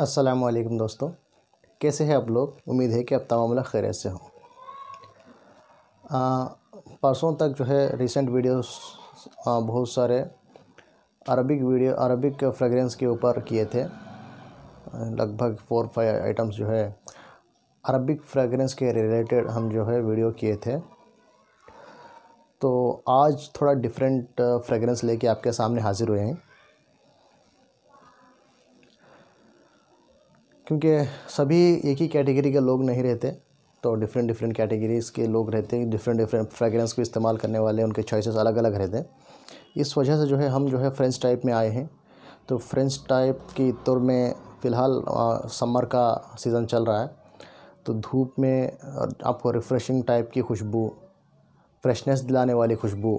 असलकम दोस्तों कैसे हैं आप लोग उम्मीद है कि आप तमाम लोग खैर से हों परसों तक जो है रिसेंट वीडियोस बहुत सारे अरबिक वीडियो अरबिक फ्रेगरेंस के ऊपर किए थे लगभग फोर फाइव आइटम्स जो है अरबिक फ्रेगरेंस के रिलेटेड हम जो है वीडियो किए थे तो आज थोड़ा डिफरेंट फ्रेगरेंस लेके आपके सामने हाज़िर हुए हैं क्योंकि सभी एक ही कैटेगरी के लोग नहीं रहते तो डिफरेंट डिफरेंट कैटेगरीज़ के लोग रहते हैं डिफरेंट डिफरेंट फ्रेगरेंस को इस्तेमाल करने वाले उनके चॉइसेस अलग अलग रहते हैं इस वजह से जो है हम जो है फ्रेंच टाइप में आए हैं तो फ्रेंच टाइप की तौर में फ़िलहाल समर का सीज़न चल रहा है तो धूप में आपको रिफ़्रेशिंग टाइप की खुशबू फ्रेशनेस दिलाने वाली खुशबू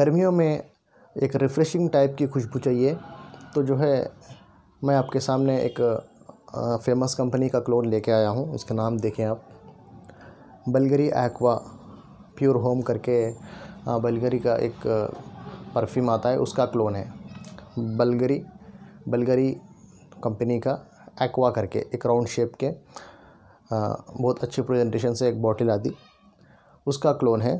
गर्मियों में एक रिफ़्रेशिंग टाइप की खुशबू चाहिए तो जो है मैं आपके सामने एक फेमस कंपनी का क्लोन लेके आया हूँ इसका नाम देखें आप बलगरी एक्वा प्योर होम करके बलगरी का एक परफ्यूम आता है उसका क्लोन है बलगरी बलगरी कंपनी का एक्वा करके एक राउंड शेप के बहुत अच्छी प्रेजेंटेशन से एक बॉटल आती उसका क्लोन है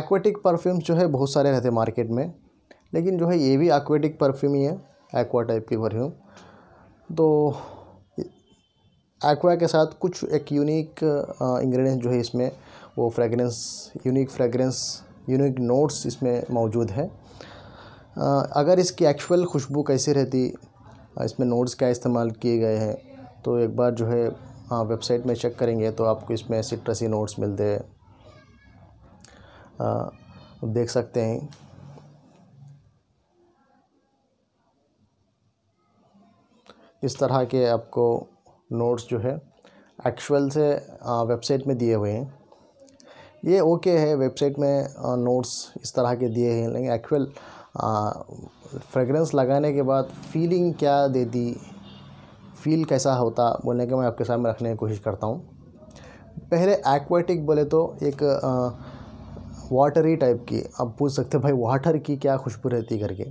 एक्वेटिक परफ्यूम्स जो है बहुत सारे रहते मार्केट में लेकिन जो है ये भी एक्वेटिक परफ्यूम ही है एक्वा टाइप की परफ्यूम तो एक्वा के साथ कुछ एक यूनिक इंग्रेडिएंट जो है इसमें वो fragrance unique fragrance unique notes इसमें मौजूद है अगर इसकी एक्चुअल खुशबू कैसी रहती इसमें नोट्स क्या इस्तेमाल किए गए हैं तो एक बार जो है वेबसाइट में चेक करेंगे तो आपको इसमें सिट्रसी नोट्स मिलते हैं देख सकते हैं इस तरह के आपको नोट्स जो है एक्चुअल से वेबसाइट में दिए हुए हैं ये ओके है वेबसाइट में नोट्स इस तरह के दिए हैं लेकिन एक्चुअल फ्रेगरेंस लगाने के बाद फीलिंग क्या देती फील कैसा होता बोलने के मैं आपके सामने रखने की कोशिश करता हूँ पहले एक्वाटिक बोले तो एक आ, वाटरी टाइप की आप पूछ सकते हैं भाई वाटर की क्या खुशबू रहती है करके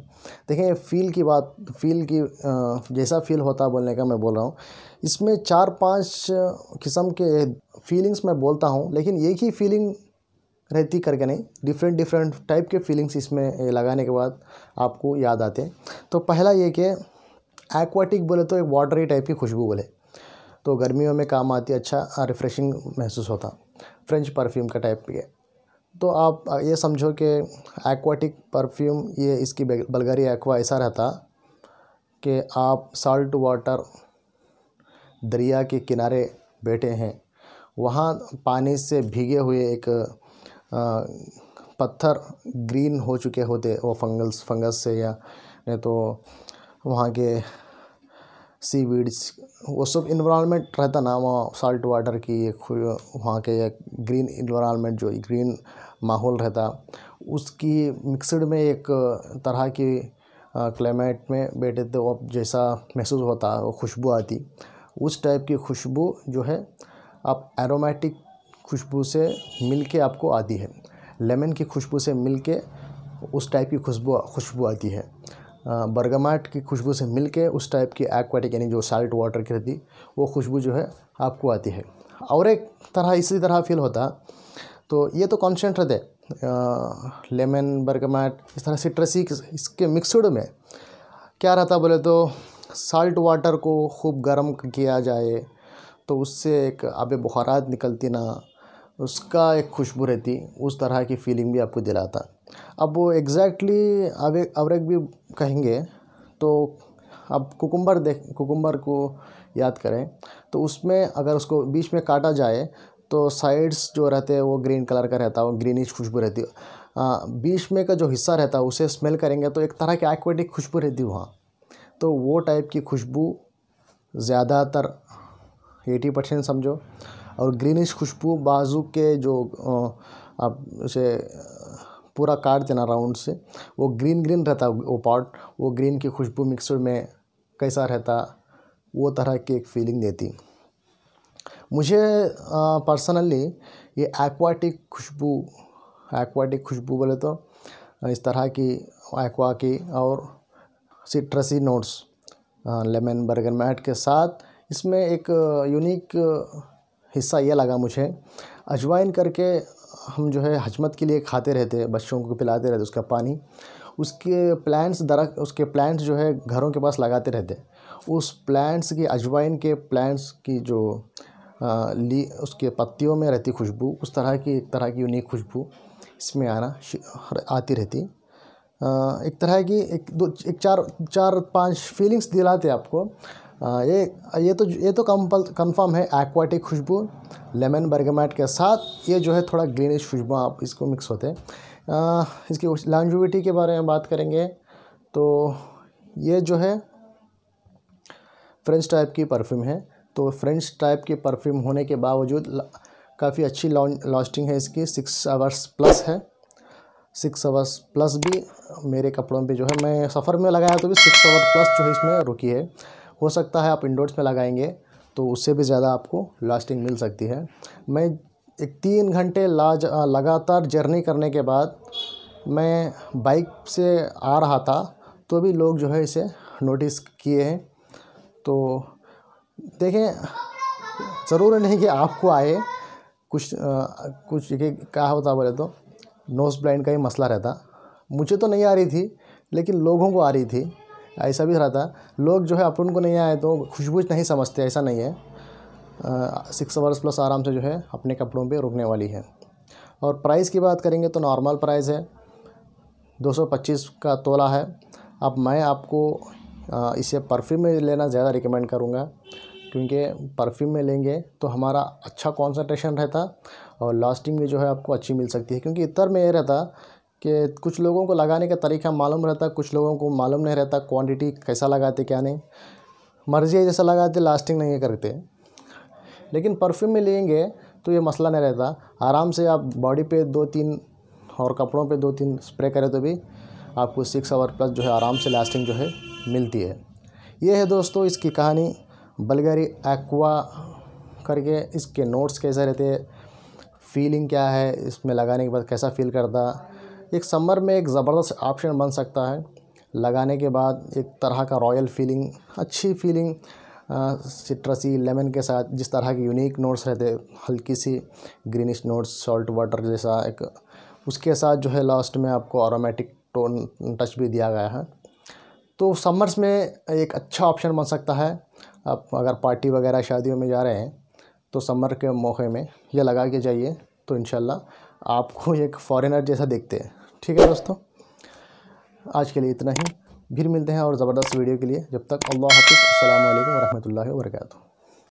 देखें फील की बात फील की जैसा फील होता बोलने का मैं बोल रहा हूँ इसमें चार पांच किस्म के फीलिंग्स मैं बोलता हूँ लेकिन एक ही फीलिंग रहती करके नहीं डिफरेंट डिफरेंट टाइप के फीलिंग्स इसमें लगाने के बाद आपको याद आते हैं तो पहला ये कि एक्वाटिक बोले तो एक वाटरी टाइप की खुशबू बोले तो गर्मियों में काम आती अच्छा रिफ़्रेशिंग महसूस होता फ्रेंच परफ्यूम का टाइप भी है तो आप ये समझो कि एक्वाटिक परफ्यूम ये इसकी बल्गारी एक्वा ऐसा रहता कि आप साल्ट वाटर दरिया के किनारे बैठे हैं वहाँ पानी से भीगे हुए एक पत्थर ग्रीन हो चुके होते वो फंगल्स फंगस से या नहीं तो वहाँ के सी वीड्स वो सब इन्वामेंट रहता ना वहाँ साल्ट वाटर की एक वहाँ के एक ग्रीन इन्वामेंट जो ग्रीन माहौल रहता उसकी मिक्सड में एक तरह की क्लाइमेट में बैठे तो अब जैसा महसूस होता वो खुशबू आती उस टाइप की खुशबू जो है आप एरोमेटिक खुशबू से मिल के आपको आती है लेमन की खुशबू से मिल के उस टाइप की खुशबू खुशबू आती है बर्गमाट की खुशबू से मिल के उस टाइप की एक्वाटिक यानी जो साल्ट वाटर की रहती वो खुशबू जो है आपको आती है और एक तरह इसी तरह फील होता तो ये तो कॉन्सेंट रहते लेमन बर्गमेट इस तरह सिट्रसी इसके मिक्सड में क्या रहता बोले तो साल्ट वाटर को खूब गर्म किया जाए तो उससे एक आब बुखारात निकलती ना उसका एक खुशबू रहती उस तरह की फीलिंग भी आपको दिलाता अब वो एग्जैक्टली आबे अवरक भी कहेंगे तो अब कुकुम्बर देख कुकुम्बर को याद करें तो उसमें अगर उसको बीच में काटा जाए तो साइड्स जो रहते हैं वो ग्रीन कलर का रहता है वो ग्रीनिश खुशबू रहती है बीच में का जो हिस्सा रहता है उसे स्मेल करेंगे तो एक तरह की एक्वेटिक खुशबू रहती है वहाँ तो वो टाइप की खुशबू ज़्यादातर एटी परसेंट समझो और ग्रीनिश खुशबू बाजू के जो आप उसे पूरा काट देना राउंड से वो ग्रीन ग्रीन रहता वो पार्ट वो ग्रीन की खुशबू मिक्सर में कैसा रहता वो तरह की एक फीलिंग देती मुझे पर्सनली ये एक्वाटिक खुशबू एक्वाटिक खुशबू बोले तो इस तरह की एक्वा की और citrusy notes lemon bergamot के साथ इसमें एक यूनिक हिस्सा यह लगा मुझे अजवाइन करके हम जो है हजमत के लिए खाते रहते बच्चों को पिलाते रहते उसका पानी उसके प्लांट्स दरख उसके प्लांट्स जो है घरों के पास लगाते रहते उस प्लांट्स की अजवाइन के प्लांट्स की जो ली उसके पत्तियों में रहती खुशबू उस तरह की एक तरह की यूनिक खुशबू इसमें आना आती रहती एक तरह की एक दो एक चार चार पांच फीलिंग्स दिलाते आपको ये ये तो ये तो कंपल कंफर्म है एक्वाटिक खुशबू लेमन बर्गमेट के साथ ये जो है थोड़ा ग्रीनिश खुशबू आप इसको मिक्स होते हैं इसकी लॉन्जिविटी के बारे में बात करेंगे तो ये जो है फ्रेंच टाइप की परफ्यूम है तो फ्रेंच टाइप के परफ्यूम होने के बावजूद काफ़ी अच्छी लास्टिंग है इसकी सिक्स आवर्स प्लस है सिक्स आवर्स प्लस भी मेरे कपड़ों पे जो है मैं सफ़र में लगाया तो भी सिक्स आवर प्लस जो है इसमें रुकी है हो सकता है आप इंडोर्स में लगाएंगे तो उससे भी ज़्यादा आपको लास्टिंग मिल सकती है मैं एक तीन घंटे लाज लगातार जर्नी करने के बाद मैं बाइक से आ रहा था तो भी लोग जो है इसे नोटिस किए हैं तो देखें ज़रूर नहीं कि आपको आए कुछ आ, कुछ देखिए क्या होता बोले तो नोज़ ब्लाइंड का ही मसला रहता मुझे तो नहीं आ रही थी लेकिन लोगों को आ रही थी ऐसा भी रहता लोग जो है अपन को नहीं आए तो खुशबू नहीं समझते ऐसा नहीं है सिक्स आवर्स प्लस आराम से जो है अपने कपड़ों पे रुकने वाली है और प्राइस की बात करेंगे तो नॉर्मल प्राइस है 225 का तोला है अब मैं आपको इसे परफ्यूम में लेना ज़्यादा रिकमेंड करूँगा क्योंकि परफ्यूम में लेंगे तो हमारा अच्छा कॉन्सनट्रेशन रहता और लास्टिंग में जो है आपको अच्छी मिल सकती है क्योंकि इतर में ये रहता कि कुछ लोगों को लगाने का तरीका मालूम रहता कुछ लोगों को मालूम नहीं रहता क्वांटिटी कैसा लगाते क्या नहीं मर्जी जैसा लगाते लास्टिंग नहीं करते लेकिन परफ्यूम में लेंगे तो ये मसला नहीं रहता आराम से आप बॉडी पे दो तीन और कपड़ों पे दो तीन स्प्रे करें तो भी आपको सिक्स आवर प्लस जो है आराम से लास्टिंग जो है मिलती है ये है दोस्तों इसकी कहानी बलगरी एक्वा करके इसके नोट्स कैसे रहते हैं फीलिंग क्या है इसमें लगाने के बाद कैसा फील करता एक समर में एक ज़बरदस्त ऑप्शन बन सकता है लगाने के बाद एक तरह का रॉयल फीलिंग अच्छी फीलिंग सिट्रसी लेमन के साथ जिस तरह के यूनिक नोट्स रहते हल्की सी ग्रीनिश नोट्स सॉल्ट वाटर जैसा एक उसके साथ जो है लास्ट में आपको आरोमेटिक टोन टच भी दिया गया है तो समर्स में एक अच्छा ऑप्शन बन सकता है आप अगर पार्टी वगैरह शादियों में जा रहे हैं तो समर के मौके में यह लगा के जाइए तो इन आपको एक फॉरेनर जैसा देखते हैं ठीक है दोस्तों आज के लिए इतना ही फिर मिलते हैं और ज़बरदस्त वीडियो के लिए जब तक अल्लाह हाफि असल वरहमल वर्का